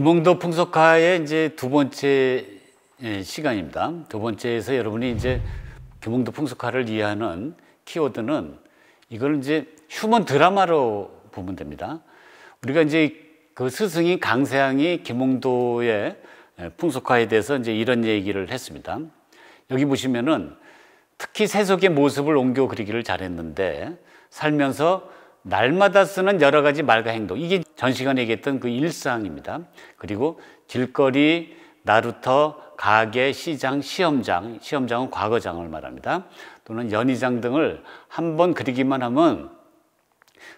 김홍도 풍속화의 이제 두 번째 예, 시간입니다. 두 번째에서 여러분이 이제 김홍도 풍속화를 이해하는 키워드는 이걸 이제 휴먼 드라마로 보면 됩니다. 우리가 이제 그 스승인 강세양이 김홍도의 예, 풍속화에 대해서 이제 이런 얘기를 했습니다. 여기 보시면은 특히 세속의 모습을 옮겨 그리기를 잘했는데 살면서 날마다 쓰는 여러 가지 말과 행동 이게 전 시간에 얘기했던 그 일상입니다. 그리고 길거리, 나루터, 가게, 시장, 시험장 시험장은 과거장을 말합니다. 또는 연희장 등을 한 번 그리기만 하면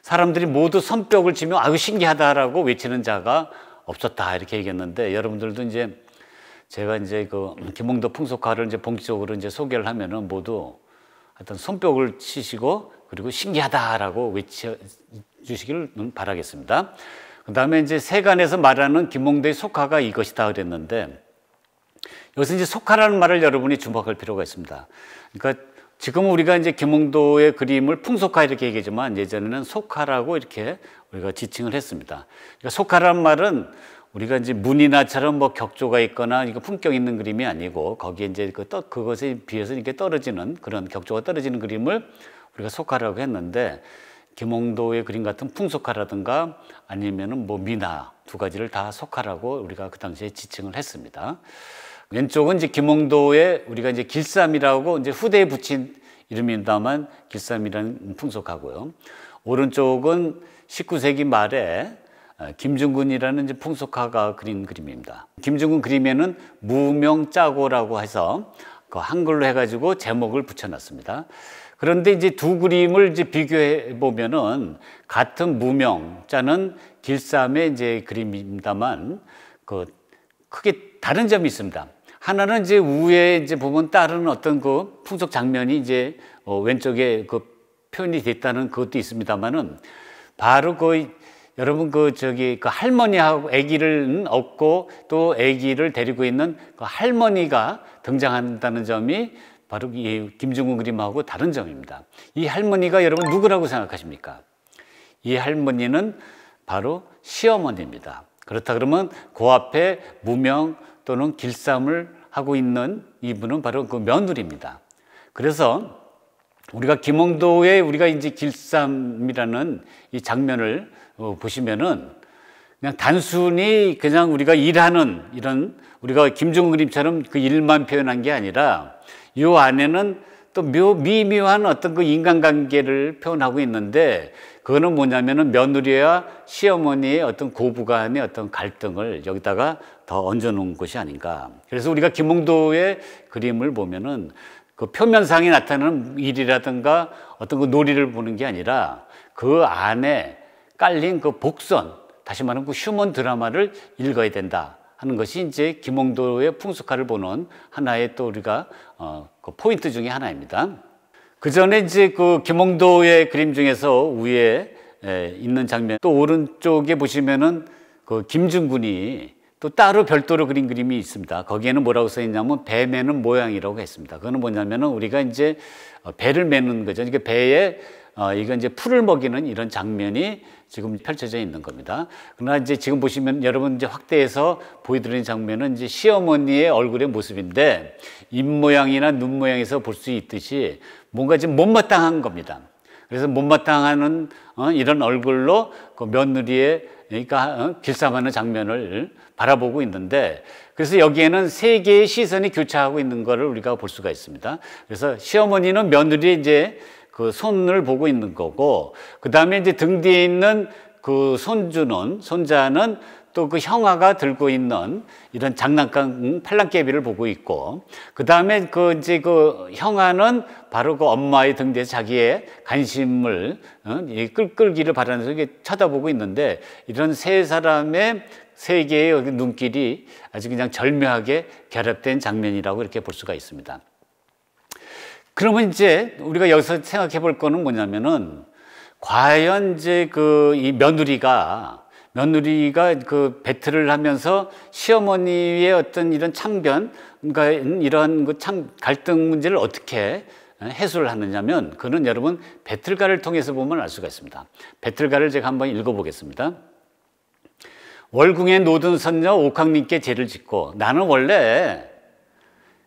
사람들이 모두 손뼉을 치며 아유 신기하다라고 외치는 자가 없었다 이렇게 얘기했는데 여러분들도 이제 제가 이제 그 김홍도 풍속화를 이제 본격적으로 이제 소개를 하면은 모두 하여튼 손뼉을 치시고 그리고 신기하다라고 외쳐주시기를 바라겠습니다. 그 다음에 이제 세간에서 말하는 김홍대의 속화가 이것이다 그랬는데 여기서 이제 속화라는 말을 여러분이 주목할 필요가 있습니다. 그러니까 지금 우리가 이제 김홍도의 그림을 풍속화 이렇게 얘기하지만 예전에는 속화라고 이렇게 우리가 지칭을 했습니다. 그러니까 속화라는 말은 우리가 이제 문이나처럼 뭐 격조가 있거나 이거 품격 있는 그림이 아니고 거기에 이제 그 떠, 그것에 비해서 이렇게 떨어지는 그런 격조가 떨어지는 그림을 우리가 속화라고 했는데 김홍도의 그림 같은 풍속화라든가 아니면은 뭐 미나 두 가지를 다 속화라고 우리가 그 당시에 지칭을 했습니다. 왼쪽은 이제 김홍도의 우리가 이제 길쌈이라고 이제 후대에 붙인 이름입니다만 길쌈이라는 풍속하고요. 오른쪽은 19세기 말에 어, 김중근이라는 이제 풍속화가 그린 그림입니다. 김중근 그림에는 무명짜고라고 해서 그 한글로 해가지고 제목을 붙여놨습니다. 그런데 이제 두 그림을 이제 비교해 보면은 같은 무명자는 길쌈의 이제 그림입니다만 그 크게 다른 점이 있습니다. 하나는 이제 우에 이제 보면 다른 어떤 그 풍속 장면이 이제 어 왼쪽에 그 표현이 됐다는 그것도 있습니다만은 바로 그 여러분 그 저기 그 할머니하고 아기를 얻고 또 아기를 데리고 있는 그 할머니가 등장한다는 점이 바로 이김정은 그림하고 다른 점입니다. 이 할머니가 여러분 누구라고 생각하십니까? 이 할머니는 바로 시어머니입니다. 그렇다 그러면 그 앞에 무명 또는 길쌈을 하고 있는 이분은 바로 그 며느리입니다. 그래서 우리가 김홍도의 우리가 이제 길쌈이라는 이 장면을 어, 보시면은 그냥 단순히 그냥 우리가 일하는 이런 우리가 김종근 그림처럼 그 일만 표현한 게 아니라 요 안에는 또 묘, 미묘한 어떤 그 인간관계를 표현하고 있는데 그거는 뭐냐면은 며느리와 시어머니의 어떤 고부 간의 어떤 갈등을 여기다가 더 얹어놓은 것이 아닌가. 그래서 우리가 김홍도의 그림을 보면은 그 표면상에 나타나는 일이라든가 어떤 그 놀이를 보는 게 아니라 그 안에 깔린 그 복선, 다시 말하면 그 휴먼 드라마를 읽어야 된다. 하는 것이 이제 김홍도의 풍속화를 보는 하나의 또 우리가 어, 그 포인트 중의 하나입니다. 그 전에 이제 그 김홍도의 그림 중에서 위에 에, 있는 장면 또 오른쪽에 보시면은 그 김준군이 또 따로 별도로 그린 그림이 있습니다. 거기에는 뭐라고 써 있냐면 배 매는 모양이라고 했습니다. 그거는 뭐냐면은 우리가 이제 어, 배를 매는 거죠. 그러니까 배에 어, 이건 이제 풀을 먹이는 이런 장면이 지금 펼쳐져 있는 겁니다. 그러나 이제 지금 보시면 여러분 이제 확대해서 보여드리는 장면은 이제 시어머니의 얼굴의 모습인데 입 모양이나 눈 모양에서 볼 수 있듯이 뭔가 지금 못마땅한 겁니다. 그래서 못마땅하는 어, 이런 얼굴로 그 며느리의 그러니까 어, 길쌈하는 장면을 바라보고 있는데 그래서 여기에는 세 개의 시선이 교차하고 있는 것을 우리가 볼 수가 있습니다. 그래서 시어머니는 며느리 이제 그 손을 보고 있는 거고 그 다음에 이제 등 뒤에 있는 그 손주는 손자는 또 그 형아가 들고 있는 이런 장난감 음, 팔랑깨비를 보고 있고 그 다음에 그 이제 그 형아는 바로 그 엄마의 등 뒤에 자기의 관심을 어, 끌끌기를 바라면서 이렇게 쳐다보고 있는데 이런 세 사람의 세 개의 눈길이 아주 그냥 절묘하게 결합된 장면이라고 이렇게 볼 수가 있습니다. 그러면 이제 우리가 여기서 생각해 볼 거는 뭐냐면은 과연 이제 그 이 며느리가 며느리가 그 배틀을 하면서 시어머니의 어떤 이런 창변, 그러니까 이런 그 창, 갈등 문제를 어떻게 어, 해소를 하느냐면 그는 여러분 배틀가를 통해서 보면 알 수가 있습니다. 배틀가를 제가 한번 읽어보겠습니다. 월궁의 노든 선녀 옥황님께 죄를 짓고 나는 원래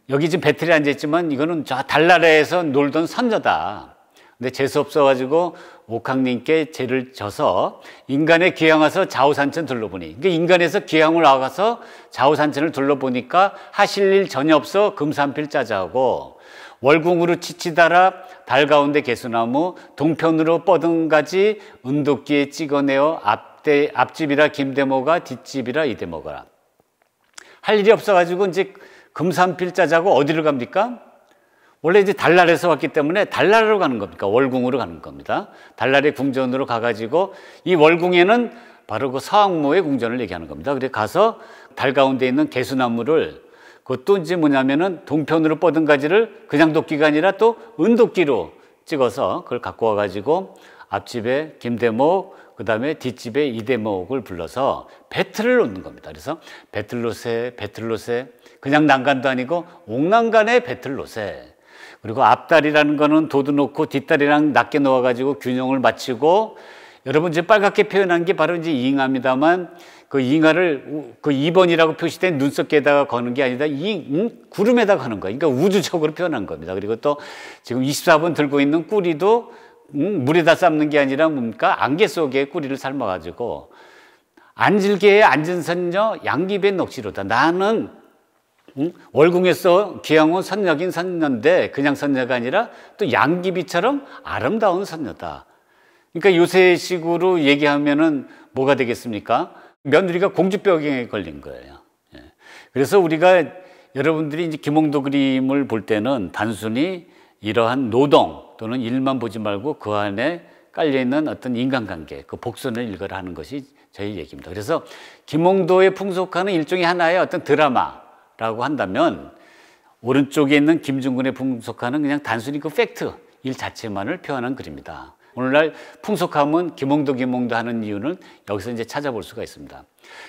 여기 지금 배틀에 앉아있지만 이거는 저 달나라에서 놀던 선녀다. 근데 재수 없어가지고 옥황님께 죄를 져서 인간의 귀향 와서 좌우산천 둘러보니 그러니까 인간에서 귀향을 나가서 좌우산천을 둘러보니까 하실 일 전혀 없어 금산필 짜자하고 월궁으로 치치다라달 가운데 개수나무 동편으로 뻗은가지 은도끼에 찍어내어 앞대, 앞집이라 김대모가 뒷집이라 이대모가라 할 일이 없어가지고 이제 금산필자자고 어디를 갑니까? 원래 이제 달나라에서 왔기 때문에 달나라로 가는 겁니까? 월궁으로 가는 겁니다. 달나라의 궁전으로 가가지고 이 월궁에는 바로 그 서학모의 궁전을 얘기하는 겁니다. 그래 가서 달 가운데 있는 개수나무를 그것도 이제 뭐냐면은 동편으로 뻗은 가지를 그냥 도끼가 아니라 또 은도끼로 찍어서 그걸 갖고 와가지고 앞집에 김대목 그 다음에 뒷집에 이대목을 불러서 배틀을 놓는 겁니다. 그래서 배틀로세, 배틀로세, 그냥 난간도 아니고 옥난간의 배틀로세. 그리고 앞다리라는 거는 도도 놓고 뒷다리랑 낮게 놓아가지고 균형을 맞추고 여러분 이제 빨갛게 표현한 게 바로 이제 잉합니다만 그 잉하를 그 2번이라고 표시된 눈썹에다가 거는 게 아니다. 이 응? 구름에다 거는 거예요. 그러니까 우주적으로 표현한 겁니다. 그리고 또 지금 24번 들고 있는 꾸리도 음, 물에다 삶는 게 아니라 뭡니까? 안개 속에 꿀리를 삶아가지고 안질게에 앉은 선녀 양귀배 녹시로다. 나는 음, 월궁에서 기양온 선녀긴 선녀인데 그냥 선녀가 아니라 또 양귀비처럼 아름다운 선녀다. 그러니까 요새식으로 얘기하면은 뭐가 되겠습니까? 며느리가 공주병에 걸린 거예요. 예. 그래서 우리가 여러분들이 이제 김홍도 그림을 볼 때는 단순히 이러한 노동, 또는 일만 보지 말고 그 안에 깔려있는 어떤 인간관계, 그 복선을 읽어라 하는 것이 저희 얘기입니다. 그래서 김홍도의 풍속화는 일종의 하나의 어떤 드라마라고 한다면 오른쪽에 있는 김중근의 풍속화는 그냥 단순히 그 팩트, 일 자체만을 표현한 글입니다. 오늘날 풍속함은 김홍도 김홍도 하는 이유는 여기서 이제 찾아볼 수가 있습니다.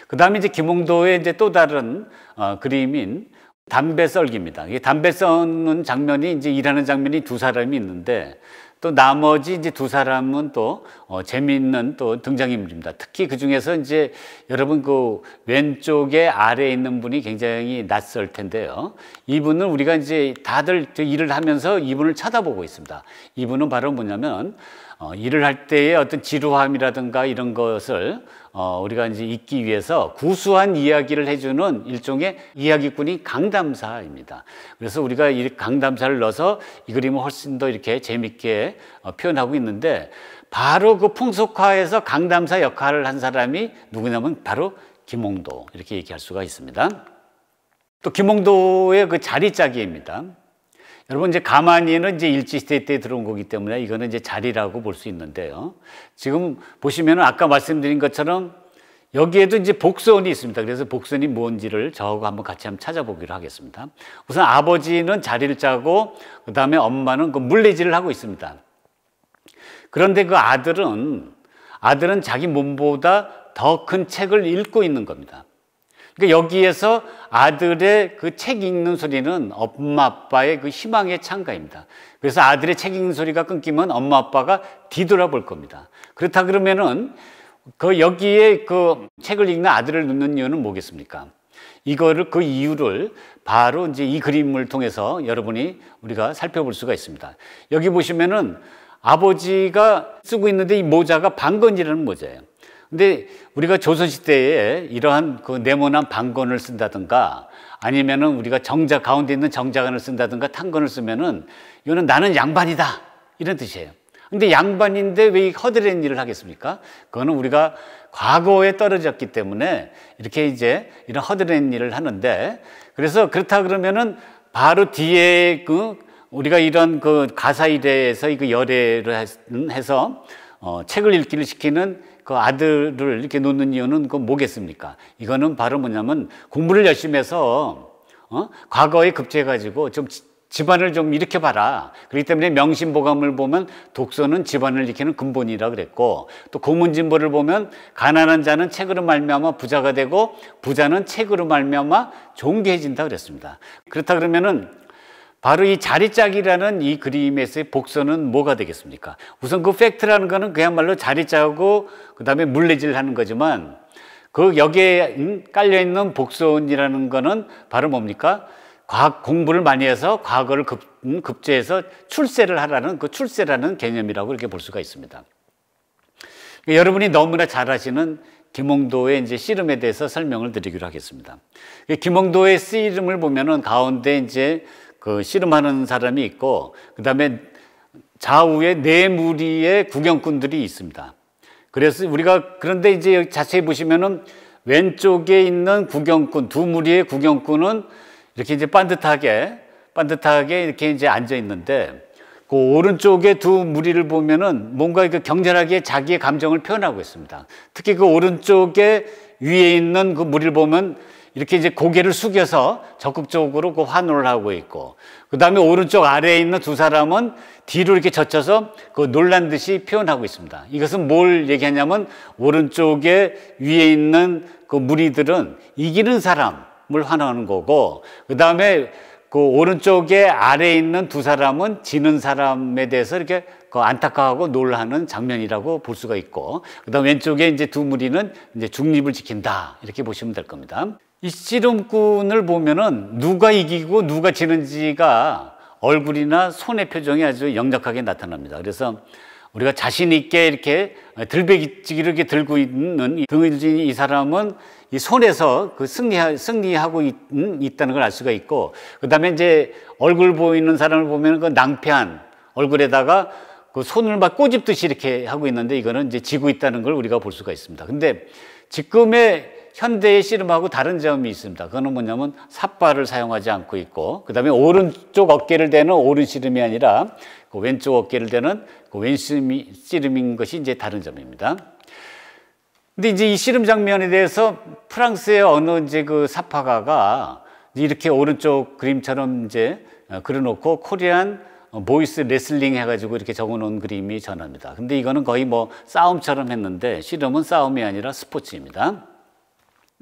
그 다음에 이제 김홍도의 이제 또 다른 어, 그림인 담배 썰기입니다. 이 담배 써는 장면이 이제 일하는 장면이 두 사람이 있는데 또 나머지 이제 두 사람은 또 어, 재미있는 또 등장인물입니다. 특히 그 중에서 이제 여러분 그 왼쪽에 아래에 있는 분이 굉장히 낯설 텐데요. 이분은 우리가 이제 다들 일을 하면서 이분을 쳐다보고 있습니다. 이분은 바로 뭐냐면 어, 일을 할 때의 어떤 지루함이라든가 이런 것을 어, 우리가 이제 잊기 위해서 구수한 이야기를 해주는 일종의 이야기꾼이 강담사입니다. 그래서 우리가 이 강담사를 넣어서 이 그림을 훨씬 더 이렇게 재밌게 어, 표현하고 있는데 바로 그 풍속화에서 강담사 역할을 한 사람이 누구냐면 바로 김홍도 이렇게 얘기할 수가 있습니다. 또 김홍도의 그 자리짜기입니다. 여러분 이제 가만히는 이제 일제시대 때 들어온 거기 때문에 이거는 이제 자리라고 볼 수 있는데요. 지금 보시면 아까 말씀드린 것처럼 여기에도 이제 복선이 있습니다. 그래서 복선이 뭔지를 저하고 한번 같이 한번 찾아보기로 하겠습니다. 우선 아버지는 자리를 짜고 그 다음에 엄마는 그 물레질을 하고 있습니다. 그런데 그 아들은 아들은 자기 몸보다 더 큰 책을 읽고 있는 겁니다. 그러니까 여기에서 아들의 그 책 읽는 소리는 엄마 아빠의 그 희망의 창가입니다. 그래서 아들의 책 읽는 소리가 끊기면 엄마 아빠가 뒤돌아볼 겁니다. 그렇다 그러면은 그 여기에 그 책을 읽는 아들을 놓는 이유는 뭐겠습니까? 이거를 그 이유를 바로 이제 이 그림을 통해서 여러분이 우리가 살펴볼 수가 있습니다. 여기 보시면은 아버지가 쓰고 있는데 이 모자가 방건이라는 모자예요. 근데 우리가 조선시대에 이러한 그 네모난 방건을 쓴다든가 아니면은 우리가 정자 가운데 있는 정자관을 쓴다든가 탄건을 쓰면은 이거는 나는 양반이다 이런 뜻이에요. 근데 양반인데 왜 이 허드렛 일을 하겠습니까? 그거는 우리가 과거에 떨어졌기 때문에 이렇게 이제 이런 허드렛 일을 하는데 그래서 그렇다 그러면은 바로 뒤에 그 우리가 이런 그 가사 일에서 이거 그 열애를 해서 어 책을 읽기를 시키는 그 아들을 이렇게 놓는 이유는 그 뭐겠습니까? 이거는 바로 뭐냐면 공부를 열심히 해서 어? 과거에 급제해가지고 좀 집안을 좀 일으켜봐라. 그렇기 때문에 명심보감을 보면 독서는 집안을 일으키는 근본이라 그랬고 또 고문진보를 보면 가난한 자는 책으로 말미암아 부자가 되고 부자는 책으로 말미암아 존귀해진다 그랬습니다. 그렇다 그러면은 바로 이 자리짝이라는 이 그림에서의 복선은 뭐가 되겠습니까? 우선 그 팩트라는 거는 그야말로 자리짜고 그다음에 물레질하는 거지만 그 여기에 깔려 있는 복선이라는 거는 바로 뭡니까? 과학 공부를 많이 해서 과거를 급, 음, 급제해서 출세를 하라는 그 출세라는 개념이라고 이렇게 볼 수가 있습니다. 그러니까 여러분이 너무나 잘 아시는 김홍도의 이제 씨름에 대해서 설명을 드리기로 하겠습니다. 김홍도의 씨름을 보면은 가운데 이제 그 씨름하는 사람이 있고 그다음에 좌우에 네 무리의 구경꾼들이 있습니다. 그래서 우리가 그런데 이제 자세히 보시면은 왼쪽에 있는 구경꾼 두 무리의 구경꾼은 이렇게 이제 반듯하게 반듯하게 이렇게 이제 앉아 있는데 그 오른쪽에 두 무리를 보면은 뭔가 그 경렬하게 자기의 감정을 표현하고 있습니다. 특히 그 오른쪽에 위에 있는 그 무리를 보면 이렇게 이제 고개를 숙여서 적극적으로 그 환호를 하고 있고 그 다음에 오른쪽 아래에 있는 두 사람은 뒤로 이렇게 젖혀서 그 놀란 듯이 표현하고 있습니다. 이것은 뭘 얘기하냐면 오른쪽에 위에 있는 그 무리들은 이기는 사람을 환호하는 거고 그 다음에 그 오른쪽에 아래에 있는 두 사람은 지는 사람에 대해서 이렇게 그 안타까워하고 놀라는 장면이라고 볼 수가 있고 그다음 왼쪽에 이제 두 무리는 이제 중립을 지킨다 이렇게 보시면 될 겁니다. 이 씨름꾼을 보면은 누가 이기고 누가 지는지가 얼굴이나 손의 표정이 아주 역력하게 나타납니다. 그래서 우리가 자신 있게 이렇게 들배기를 이렇게 들고 있는 등의진 이 사람은 이 손에서 그 승리 승리하고 있, 음, 있다는 걸 알 수가 있고 그다음에 이제 얼굴 보이는 사람을 보면 그 낭패한 얼굴에다가 그 손을 막 꼬집듯이 이렇게 하고 있는데 이거는 이제 지고 있다는 걸 우리가 볼 수가 있습니다. 근데 지금의 현대의 씨름하고 다른 점이 있습니다. 그거는 뭐냐면 삿발을 사용하지 않고 있고 그다음에 오른쪽 어깨를 대는 오른 씨름이 아니라 그 왼쪽 어깨를 대는 그 왼씨름이 씨름인 것이 이제 다른 점입니다. 근데 이제 이 씨름 장면에 대해서 프랑스의 어느 이제 그 사파가가 이렇게 오른쪽 그림처럼 이제 어, 그려놓고 코리안 어, 보이스 레슬링 해가지고 이렇게 적어놓은 그림이 전합니다. 근데 이거는 거의 뭐 싸움처럼 했는데 씨름은 싸움이 아니라 스포츠입니다.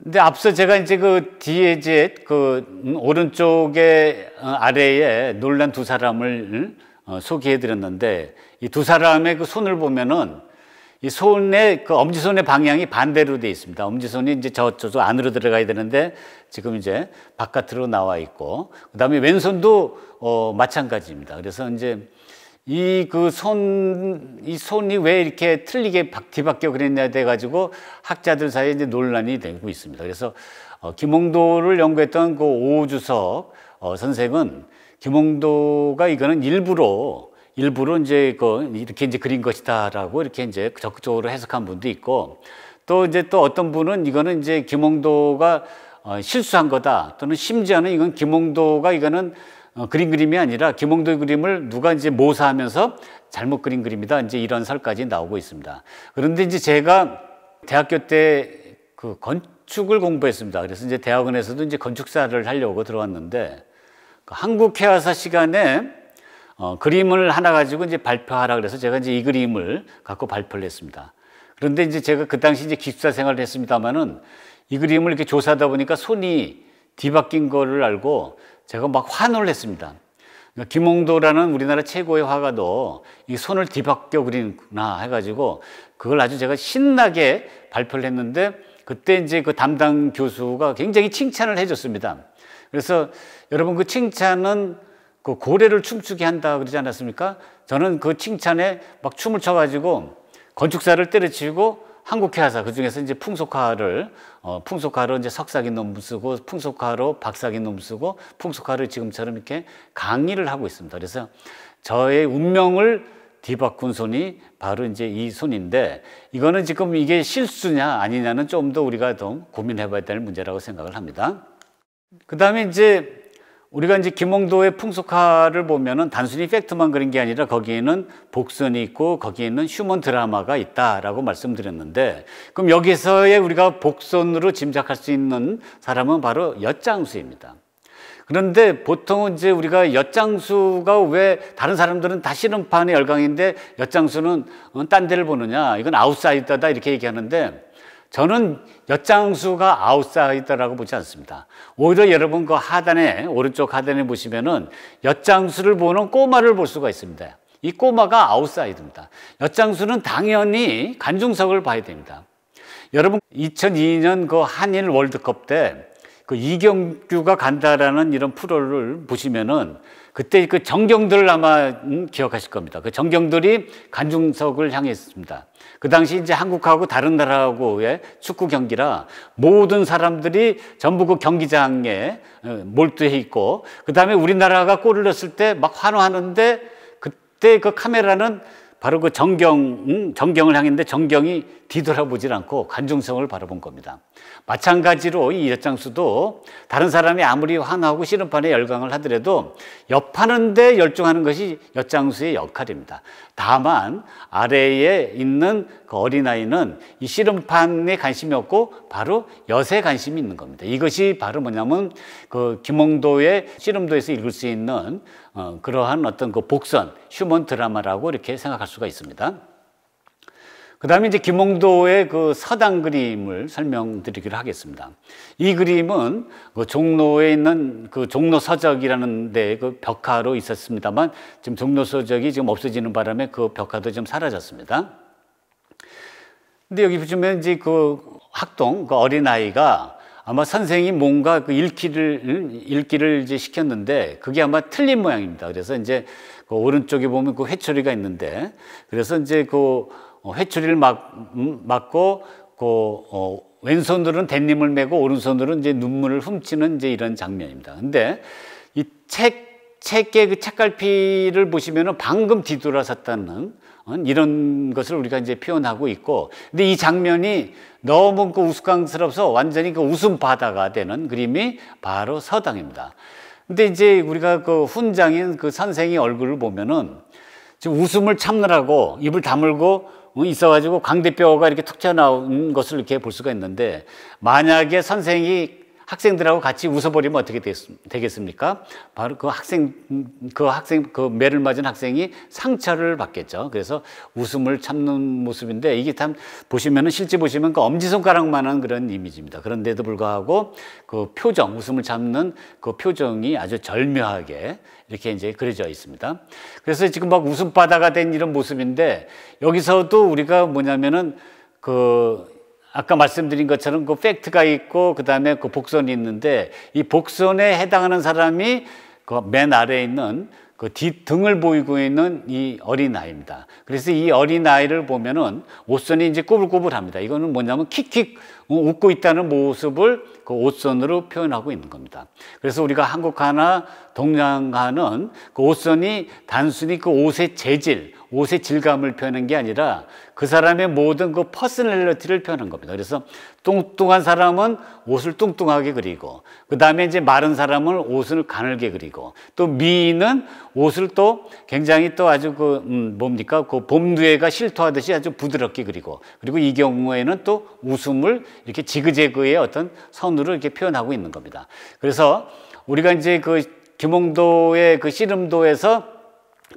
근데 앞서 제가 이제 그 뒤에 이제 그 오른쪽에 어, 아래에 놀란 두 사람을 어, 소개해 드렸는데 이 두 사람의 그 손을 보면은 이 손의 그 엄지손의 방향이 반대로 되어 있습니다. 엄지손이 이제 저쪽 안으로 들어가야 되는데 지금 이제 바깥으로 나와 있고 그다음에 왼손도 어 마찬가지입니다. 그래서 이제 이그 손, 이 손이 왜 이렇게 틀리게 뒤바뀌어 그랬냐 돼가지고 학자들 사이에 이제 논란이 되고 있습니다. 그래서 어, 김홍도를 연구했던 그 오주석 어, 선생은 김홍도가 이거는 일부러 일부러 이제 그 이렇게 이제 그린 것이다라고 이렇게 이제 적극적으로 해석한 분도 있고 또 이제 또 어떤 분은 이거는 이제 김홍도가 어, 실수한 거다 또는 심지어는 이건 김홍도가 이거는 어, 그린 그림이 아니라 김홍도 의 그림을 누가 이제 모사하면서 잘못 그린 그림이다 이제 이런 설까지 나오고 있습니다. 그런데 이제 제가 대학교 때 그 건축을 공부했습니다. 그래서 이제 대학원에서도 이제 건축사를 하려고 들어왔는데 그 한국회화사 시간에 어, 그림을 하나 가지고 이제 발표하라 그래서 제가 이제 이 그림을 갖고 발표를 했습니다. 그런데 이제 제가 그 당시 이제 기숙사 생활을 했습니다만은 이 그림을 이렇게 조사하다 보니까 손이 뒤바뀐 거를 알고 제가 막 환호를 했습니다. 그러니까 김홍도라는 우리나라 최고의 화가도 이 손을 뒤바뀌어 그리구나 해가지고 그걸 아주 제가 신나게 발표를 했는데 그때 이제 그 담당 교수가 굉장히 칭찬을 해줬습니다. 그래서 여러분 그 칭찬은 그 고래를 춤추게 한다 그러지 않았습니까? 저는 그 칭찬에 막 춤을 춰가지고 건축사를 때려치고 한국회화사 그중에서 이제 풍속화를 어, 풍속화로 이제 석사긴 논 쓰고 풍속화로 박사긴 논 쓰고 풍속화를 지금처럼 이렇게 강의를 하고 있습니다. 그래서 저의 운명을 뒤바꾼 손이 바로 이제 이 손인데 이거는 지금 이게 실수냐 아니냐는 좀 더 우리가 좀 고민해봐야 될 문제라고 생각을 합니다. 그 다음에 이제 우리가 이제 김홍도의 풍속화를 보면은 단순히 팩트만 그린 게 아니라 거기에는 복선이 있고 거기에는 휴먼 드라마가 있다라고 말씀드렸는데 그럼 여기서의 우리가 복선으로 짐작할 수 있는 사람은 바로 엿장수입니다. 그런데 보통은 이제 우리가 엿장수가 왜 다른 사람들은 다 씨름판의 열강인데 엿장수는 어, 딴 데를 보느냐 이건 아웃사이더다 이렇게 얘기하는데 저는 엿장수가 아웃사이더라고 보지 않습니다. 오히려 여러분 그 하단에 오른쪽 하단에 보시면은 엿장수를 보는 꼬마를 볼 수가 있습니다. 이 꼬마가 아웃사이드입니다. 엿장수는 당연히 관중석을 봐야 됩니다. 여러분 2002년 그 한일 월드컵 때그 이경규가 간다라는 이런 프로를 보시면은 그때 그 정경들 을 아마 음, 기억하실 겁니다. 그 정경들이 관중석을 향해 있습니다. 그 당시 이제 한국하고 다른 나라하고의 축구 경기라 모든 사람들이 전부 그 경기장에 어, 몰두해 있고 그 다음에 우리나라가 골을 넣었을 때 막 환호하는데 그때 그 카메라는 바로 그 정경, 음, 정경을 향했는데 정경이 뒤돌아보질 않고 관중성을 바라본 겁니다. 마찬가지로 이 여장수도 다른 사람이 아무리 화나고 씨름판에 열광을 하더라도 옆하는데 열중하는 것이 여장수의 역할입니다. 다만 아래에 있는 그 어린아이는 이 씨름판에 관심이 없고 바로 엿에 관심이 있는 겁니다. 이것이 바로 뭐냐면 그 김홍도의 씨름도에서 읽을 수 있는 어, 그러한 어떤 그 복선, 휴먼 드라마라고 이렇게 생각할 수가 있습니다. 그 다음에 이제 김홍도의 그 서당 그림을 설명드리기로 하겠습니다. 이 그림은 그 종로에 있는 그 종로 서적이라는 데 그 벽화로 있었습니다만 지금 종로 서적이 지금 없어지는 바람에 그 벽화도 좀 사라졌습니다. 근데 여기 보시면 이제 그 학동, 그 어린아이가 아마 선생이 뭔가 그 읽기를, 읽기를 이제 시켰는데 그게 아마 틀린 모양입니다. 그래서 이제 그 오른쪽에 보면 그 회초리가 있는데 그래서 이제 그 회초리를 어, 막, 음, 막고 그 어, 왼손으로는 대님을 메고 오른손으로는 이제 눈물을 훔치는 이제 이런 장면입니다. 근데 이 책, 책의 그 책갈피를 보시면은 방금 뒤돌아섰다는 어, 이런 것을 우리가 이제 표현하고 있고, 근데 이 장면이 너무 그 우스꽝스럽서 완전히 그 웃음 바다가 되는 그림이 바로 서당입니다. 근데 이제 우리가 그 훈장인 그 선생의 얼굴을 보면은 지금 웃음을 참느라고 입을 다물고 뭐 있어가지고 광대뼈가 이렇게 툭 튀어나온 것을 이렇게 볼 수가 있는데 만약에 선생이 학생들하고 같이 웃어버리면 어떻게 되겠습니까? 바로 그 학생, 그 학생, 그 매를 맞은 학생이 상처를 받겠죠. 그래서 웃음을 참는 모습인데 이게 참 보시면은 실제 보시면 그 엄지손가락만한 그런 이미지입니다. 그런데도 불구하고 그 표정, 웃음을 참는 그 표정이 아주 절묘하게 이렇게 이제 그려져 있습니다. 그래서 지금 막 웃음바다가 된 이런 모습인데 여기서도 우리가 뭐냐면은 그 아까 말씀드린 것처럼 그 팩트가 있고 그다음에 그 복선이 있는데 이 복선에 해당하는 사람이 그 맨 아래에 있는 그 뒷등을 보이고 있는 이 어린아이입니다. 그래서 이 어린아이를 보면은 옷선이 이제 꾸불꾸불합니다. 이거는 뭐냐면 킥킥 웃고 있다는 모습을 그 옷선으로 표현하고 있는 겁니다. 그래서 우리가 한국화나 동양화는 그 옷선이 단순히 그 옷의 재질, 옷의 질감을 표현한 게 아니라 그 사람의 모든 그 퍼스널리티를 표현한 겁니다. 그래서 뚱뚱한 사람은 옷을 뚱뚱하게 그리고 그 다음에 이제 마른 사람은 옷을 가늘게 그리고 또 미인은 옷을 또 굉장히 또 아주 그 음, 뭡니까 그 봄두에가 실토하듯이 아주 부드럽게 그리고 그리고 이 경우에는 또 웃음을 이렇게 지그재그의 어떤 선으로 이렇게 표현하고 있는 겁니다. 그래서 우리가 이제 그 김홍도의 그 씨름도에서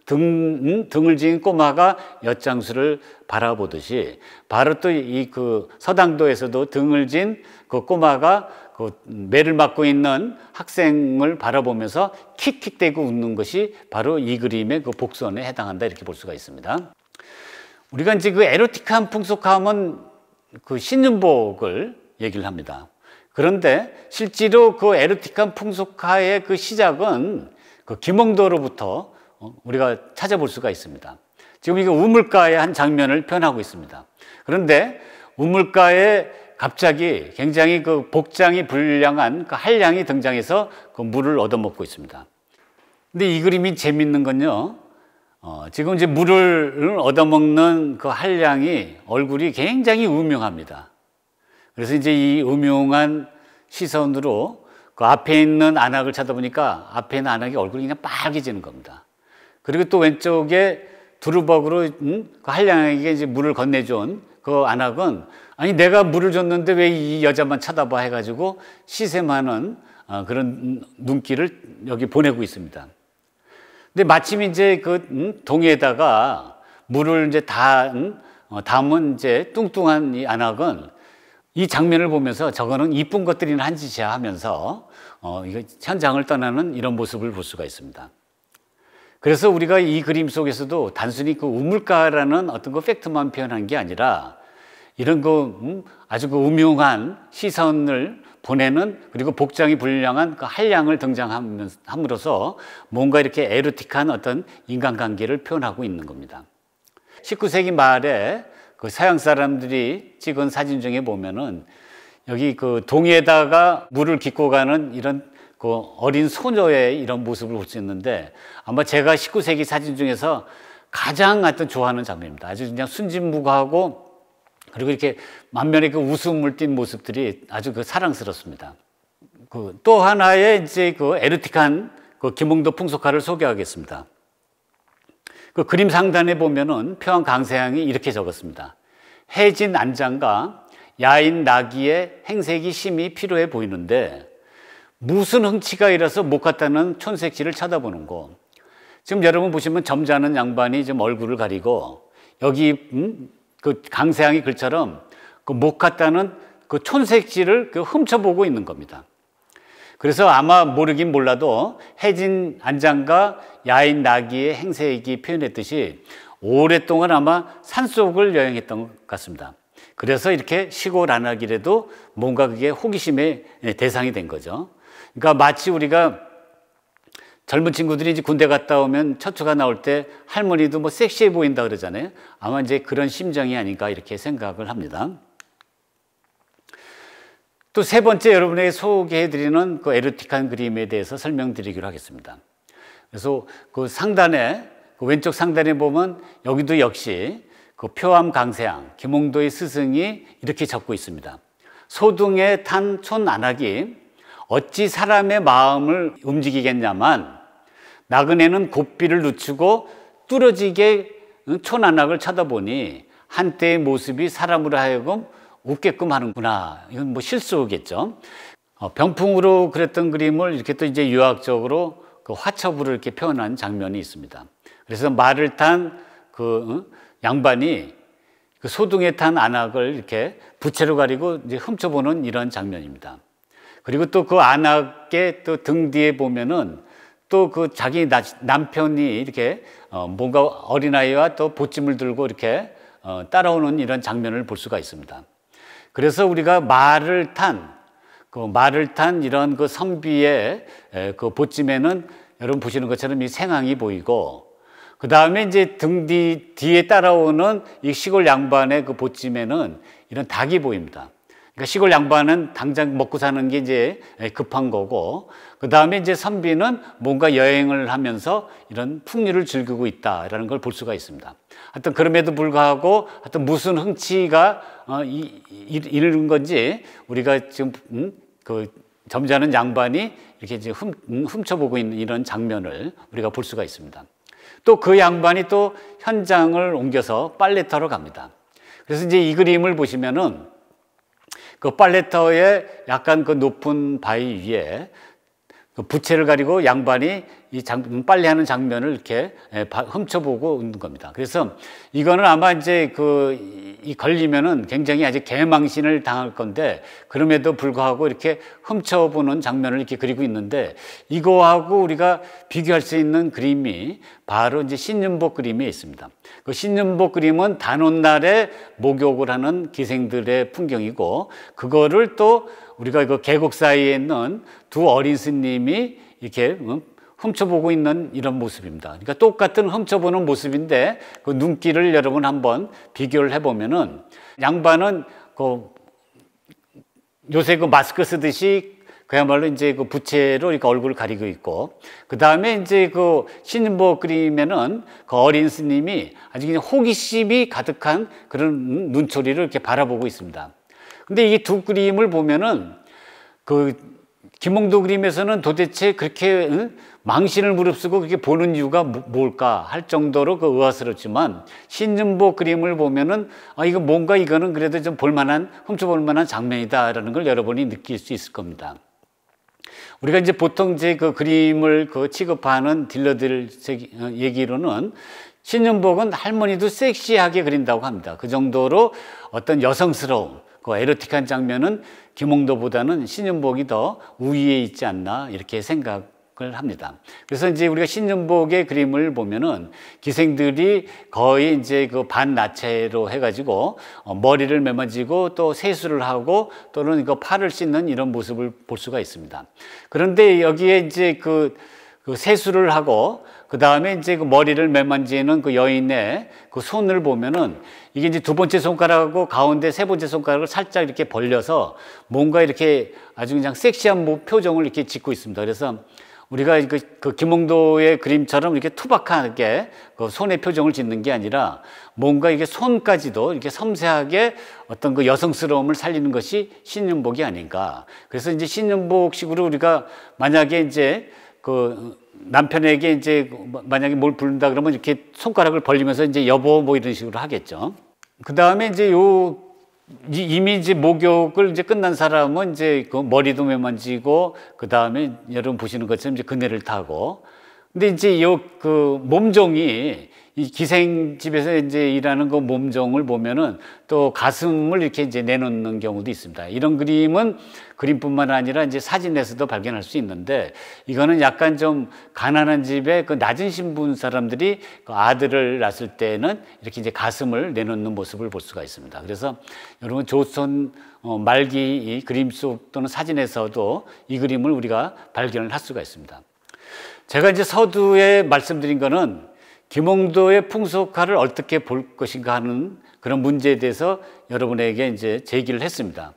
등, 등을 지은 꼬마가 엿장수를 바라보듯이 바로 또 이 그 서당도에서도 등을 진 그 꼬마가 그 매를 맞고 있는 학생을 바라보면서 킥킥대고 웃는 것이 바로 이 그림의 그 복선에 해당한다 이렇게 볼 수가 있습니다. 우리가 이제 그 에로틱한 풍속함은 그 신윤복을 얘기를 합니다. 그런데 실제로 그 에로틱한 풍속화의 그 시작은 그 김홍도로부터 어? 우리가 찾아볼 수가 있습니다. 지금 이게 우물가의 한 장면을 표현하고 있습니다. 그런데 우물가에 갑자기 굉장히 그 복장이 불량한 그 한량이 등장해서 그 물을 얻어먹고 있습니다. 근데 이 그림이 재밌는 건요. 어, 지금 이제 물을 얻어먹는 그 한량이 얼굴이 굉장히 음흉합니다. 그래서 이제 이 음흉한 시선으로 그 앞에 있는 안악을 찾아보니까 앞에 있는 안악이 얼굴이 그냥 빨개지는 겁니다. 그리고 또 왼쪽에 두루벅으로 음? 그 한량에게 이제 물을 건네준 그 안학은 아니 내가 물을 줬는데 왜 이 여자만 쳐다봐 해가지고 시샘하는 어, 그런 눈길을 여기 보내고 있습니다. 근데 마침 이제 그 음? 동에다가 물을 이제 다 음? 어, 담은 이제 뚱뚱한 이 안학은 이 장면을 보면서 저거는 이쁜 것들이나 한 짓이야 하면서 어, 이거 현장을 떠나는 이런 모습을 볼 수가 있습니다. 그래서 우리가 이 그림 속에서도 단순히 그 우물가라는 어떤 그 팩트만 표현한 게 아니라 이런 그 아주 그 음흉한 시선을 보내는 그리고 복장이 불량한 그 한량을 등장함으로써 뭔가 이렇게 에로틱한 어떤 인간관계를 표현하고 있는 겁니다. 19세기 말에 그 서양 사람들이 찍은 사진 중에 보면은 여기 그 동에다가 물을 깃고 가는 이런 그 어린 소녀의 이런 모습을 볼 수 있는데 아마 제가 19세기 사진 중에서 가장 하여 좋아하는 장면입니다. 아주 그냥 순진무구하고 그리고 이렇게 만면에 그 웃음을 띤 모습들이 아주 그 사랑스럽습니다. 그 또 하나의 이제 그 에르틱한 그 김홍도 풍속화를 소개하겠습니다. 그 그림 상단에 보면은 표왕 강세양이 이렇게 적었습니다. 해진 안장과 야인 나기의 행색이 심히 필요해 보이는데 무슨 흥치가 일어서 못 갔다는 촌색지를 쳐다보는 거. 지금 여러분 보시면 점잖은 양반이 지금 얼굴을 가리고 여기 음? 그강세양이 글처럼 그못 갔다는 그 촌색지를 그 훔쳐보고 있는 겁니다. 그래서 아마 모르긴 몰라도 혜진 안장과 야인 나기의 행세이기 표현했듯이 오랫동안 아마 산속을 여행했던 것 같습니다. 그래서 이렇게 시골 안하기라도 뭔가 그게 호기심의 대상이 된 거죠. 그러니까 마치 우리가 젊은 친구들이 이제 군대 갔다 오면 처추가 나올 때 할머니도 뭐 섹시해 보인다 그러잖아요. 아마 이제 그런 심정이 아닌가 이렇게 생각을 합니다. 또 세 번째 여러분에게 소개해드리는 그 에로틱한 그림에 대해서 설명드리기로 하겠습니다. 그래서 그 상단에 그 왼쪽 상단에 보면 여기도 역시 그 표암 강세양 김홍도의 스승이 이렇게 적고 있습니다. 소등에 탄촌 안하기 어찌 사람의 마음을 움직이겠냐만 나그네는 고삐를 늦추고 뚫어지게 초난악을 쳐다보니 한때의 모습이 사람으로 하여금 웃게끔 하는구나. 이건 뭐 실수겠죠. 어, 병풍으로 그렸던 그림을 이렇게 또 이제 유학적으로 그 화첩으로 이렇게 표현한 장면이 있습니다. 그래서 말을 탄그 어, 양반이 그 소등에 탄 안악을 이렇게 부채로 가리고 이제 훔쳐보는 이런 장면입니다. 그리고 또 그 안악의 또 등 뒤에 보면은 또 그 자기 나, 남편이 이렇게 어, 뭔가 어린아이와 또 보찜을 들고 이렇게 어, 따라오는 이런 장면을 볼 수가 있습니다. 그래서 우리가 말을 탄, 그 말을 탄 이런 그성비의 에, 그 보찜에는 여러분 보시는 것처럼 이 생황이 보이고, 그 다음에 이제 등 뒤, 뒤에 따라오는 이 시골 양반의 그 보찜에는 이런 닭이 보입니다. 그러니까 시골 양반은 당장 먹고 사는 게 이제 급한 거고, 그 다음에 이제 선비는 뭔가 여행을 하면서 이런 풍류를 즐기고 있다라는 걸 볼 수가 있습니다. 하여튼 그럼에도 불구하고 하여튼 무슨 흥치가 어, 이, 이, 이르는 건지 우리가 지금 음, 그 점잖은 양반이 이렇게 이제 흠, 음, 훔쳐보고 있는 이런 장면을 우리가 볼 수가 있습니다. 또 그 양반이 또 현장을 옮겨서 빨래터로 갑니다. 그래서 이제 이 그림을 보시면은 그빨래터의 약간 그 높은 바위 위에 그 부채를 가리고 양반이 이 장, 빨래하는 장면을 이렇게 예, 훔쳐보고 있는 겁니다. 그래서 이거는 아마 이제 그, 이 걸리면은 굉장히 아주 개망신을 당할 건데, 그럼에도 불구하고 이렇게 훔쳐보는 장면을 이렇게 그리고 있는데, 이거하고 우리가 비교할 수 있는 그림이 바로 이제 신윤복 그림에 있습니다. 그 신윤복 그림은 단원날에 목욕을 하는 기생들의 풍경이고, 그거를 또 우리가 그 계곡 사이에 있는 두 어린 스님이 이렇게 음, 훔쳐보고 있는 이런 모습입니다. 그러니까 똑같은 훔쳐보는 모습인데 그 눈길을 여러분 한번 비교를 해보면은 양반은 그 요새 그 마스크 쓰듯이 그야말로 이제 그 부채로 이렇게 그러니까 얼굴 을 가리고 있고 그 다음에 이제 그 신인보 그림에는 그 어린 스님이 아주 그냥 호기심이 가득한 그런 눈초리를 이렇게 바라보고 있습니다. 근데 이 두 그림을 보면은 그 김홍도 그림에서는 도대체 그렇게 응? 망신을 무릅쓰고 그렇게 보는 이유가 뭐, 뭘까 할 정도로 그 의아스럽지만 신준보 그림을 보면은 아 이거 뭔가 이거는 그래도 좀 볼만한 훔쳐볼 만한 장면이다라는 걸 여러분이 느낄 수 있을 겁니다. 우리가 이제 보통 이제 그 그림을 그 취급하는 딜러들 어, 얘기로는 신윤복은 할머니도 섹시하게 그린다고 합니다. 그 정도로 어떤 여성스러움 그 에로틱한 장면은 김홍도보다는 신윤복이 더 우위에 있지 않나 이렇게 생각을 합니다. 그래서 이제 우리가 신윤복의 그림을 보면은 기생들이 거의 이제 그 반나체로 해가지고 어, 머리를 매만지고 또 세수를 하고 또는 그 팔을 씻는 이런 모습을 볼 수가 있습니다. 그런데 여기에 이제 그그 세수를 하고 그 다음에 이제 그 머리를 매만지는 그 여인의 그 손을 보면은 이게 이제 두 번째 손가락하고 가운데 세 번째 손가락을 살짝 이렇게 벌려서 뭔가 이렇게 아주 그냥 섹시한 뭐 표정을 이렇게 짓고 있습니다. 그래서 우리가 그, 그 김홍도의 그림처럼 이렇게 투박하게 그 손의 표정을 짓는 게 아니라 뭔가 이게 손까지도 이렇게 섬세하게 어떤 그 여성스러움을 살리는 것이 신윤복이 아닌가. 그래서 이제 신윤복식으로 우리가 만약에 이제 그 남편에게 이제 뭐 만약에 뭘 부른다 그러면 이렇게 손가락을 벌리면서 이제 여보 뭐 이런 식으로 하겠죠. 그 다음에 이제 요 이미 이제 목욕을 이제 끝난 사람은 이제 그 머리도 매만지고 그 다음에 여러분 보시는 것처럼 이제 그네를 타고 근데 이제 요그 몸종이 이 기생집에서 이제 일하는 그 몸종을 보면은 또 가슴을 이렇게 이제 내놓는 경우도 있습니다. 이런 그림은 그림뿐만 아니라 이제 사진에서도 발견할 수 있는데 이거는 약간 좀 가난한 집에 그 낮은 신분 사람들이 그 아들을 낳았을 때는 이렇게 이제 가슴을 내놓는 모습을 볼 수가 있습니다. 그래서 여러분 조선 어, 말기 이 그림 속 또는 사진에서도 이 그림을 우리가 발견을 할 수가 있습니다. 제가 이제 서두에 말씀드린 거는 김홍도의 풍속화를 어떻게 볼 것인가 하는 그런 문제에 대해서 여러분에게 이제 제기를 했습니다.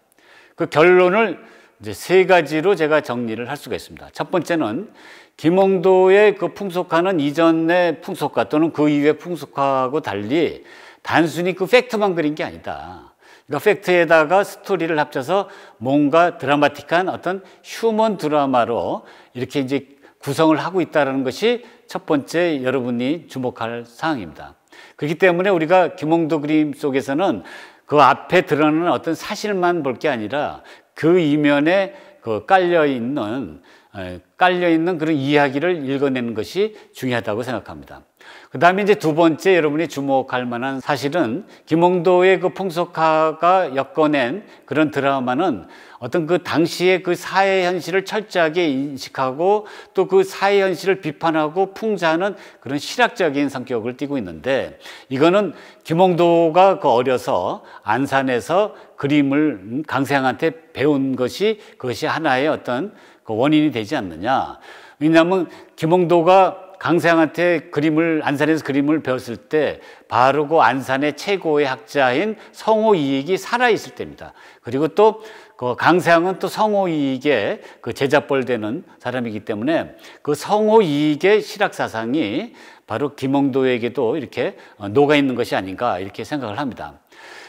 그 결론을 이제 세 가지로 제가 정리를 할 수가 있습니다. 첫 번째는 김홍도의 그 풍속화는 이전의 풍속화 또는 그 이후의 풍속화하고 달리 단순히 그 팩트만 그린 게 아니다. 그러니까 팩트에다가 스토리를 합쳐서 뭔가 드라마틱한 어떤 휴먼 드라마로 이렇게 이제 구성을 하고 있다는 것이 첫 번째 여러분이 주목할 사항입니다. 그렇기 때문에 우리가 김홍도 그림 속에서는 그 앞에 드러나는 어떤 사실만 볼 게 아니라 그 이면에 그 깔려 있는 깔려 있는 그런 이야기를 읽어내는 것이 중요하다고 생각합니다. 그 다음에 이제 두 번째 여러분이 주목할 만한 사실은 김홍도의 그 풍속화가 엮어낸 그런 드라마는 어떤 그 당시의 그 사회 현실을 철저하게 인식하고 또 그 사회 현실을 비판하고 풍자하는 그런 실학적인 성격을 띠고 있는데 이거는 김홍도가 그 어려서 안산에서 그림을 강세양한테 배운 것이 그것이 하나의 어떤 그 원인이 되지 않느냐. 왜냐하면 김홍도가 강세양한테 그림을 안산에서 그림을 배웠을 때 바로 그 안산의 최고의 학자인 성호 이익이 살아 있을 때입니다. 그리고 또그 강세항은 또 성호 이익의 그제자벌 되는 사람이기 때문에 그 성호 이익의 실학 사상이 바로 김홍도에게도 이렇게 어, 녹아 있는 것이 아닌가 이렇게 생각을 합니다.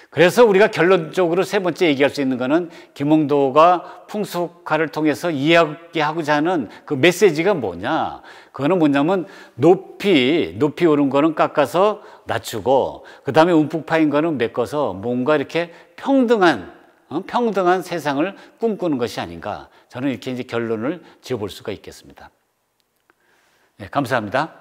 그래서 우리가 결론적으로 세 번째 얘기할 수 있는 것은 김홍도가 풍속화를 통해서 이야기하고자 하는 그 메시지가 뭐냐. 그거는 뭐냐면 높이, 높이 오른 거는 깎아서 낮추고, 그 다음에 움푹 파인 거는 메꿔서 뭔가 이렇게 평등한 어? 평등한 세상을 꿈꾸는 것이 아닌가 저는 이렇게 이제 결론을 지어볼 수가 있겠습니다. 네, 감사합니다.